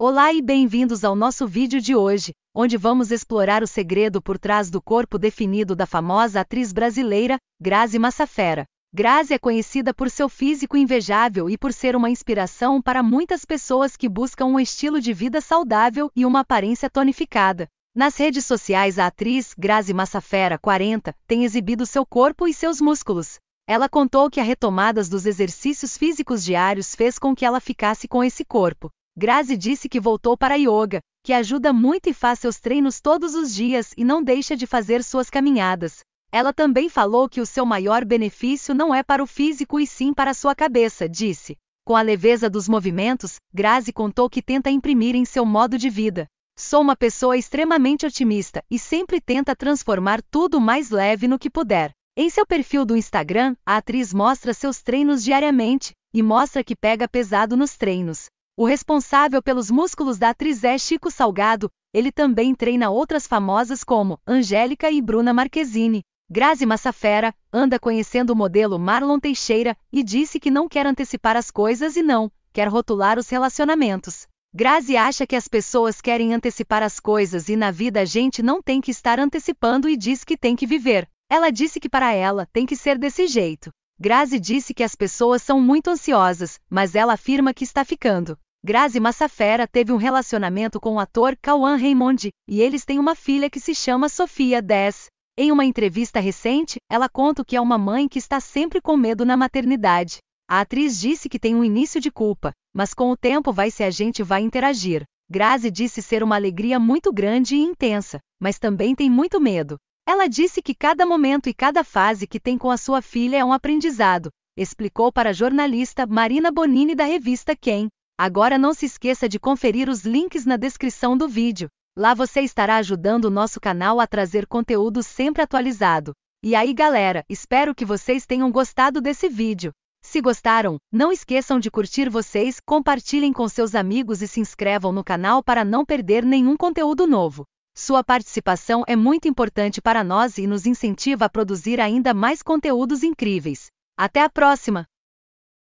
Olá e bem-vindos ao nosso vídeo de hoje, onde vamos explorar o segredo por trás do corpo definido da famosa atriz brasileira, Grazi Massafera. Grazi é conhecida por seu físico invejável e por ser uma inspiração para muitas pessoas que buscam um estilo de vida saudável e uma aparência tonificada. Nas redes sociais, a atriz Grazi Massafera, 40, tem exibido seu corpo e seus músculos. Ela contou que a retomada dos exercícios físicos diários fez com que ela ficasse com esse corpo. Grazi disse que voltou para yoga, que ajuda muito e faz seus treinos todos os dias e não deixa de fazer suas caminhadas. Ela também falou que o seu maior benefício não é para o físico e sim para a sua cabeça, disse. Com a leveza dos movimentos, Grazi contou que tenta imprimir em seu modo de vida. Sou uma pessoa extremamente otimista e sempre tenta transformar tudo mais leve no que puder. Em seu perfil do Instagram, a atriz mostra seus treinos diariamente e mostra que pega pesado nos treinos. O responsável pelos músculos da atriz é Chico Salgado, ele também treina outras famosas como Angélica e Bruna Marquezine. Grazi Massafera anda conhecendo o modelo Marlon Teixeira e disse que não quer antecipar as coisas e não quer rotular os relacionamentos. Grazi acha que as pessoas querem antecipar as coisas e na vida a gente não tem que estar antecipando e diz que tem que viver. Ela disse que para ela tem que ser desse jeito. Grazi disse que as pessoas são muito ansiosas, mas ela afirma que está ficando. Grazi Massafera teve um relacionamento com o ator Cauã Raymond, e eles têm uma filha que se chama Sofia 10. Em uma entrevista recente, ela conta que é uma mãe que está sempre com medo na maternidade. A atriz disse que tem um início de culpa, mas com o tempo vai se a gente vai interagir. Grazi disse ser uma alegria muito grande e intensa, mas também tem muito medo. Ela disse que cada momento e cada fase que tem com a sua filha é um aprendizado, explicou para a jornalista Marina Bonini da revista Quem. Agora não se esqueça de conferir os links na descrição do vídeo. Lá você estará ajudando o nosso canal a trazer conteúdo sempre atualizado. E aí galera, espero que vocês tenham gostado desse vídeo. Se gostaram, não esqueçam de curtir vocês, compartilhem com seus amigos e se inscrevam no canal para não perder nenhum conteúdo novo. Sua participação é muito importante para nós e nos incentiva a produzir ainda mais conteúdos incríveis. Até a próxima!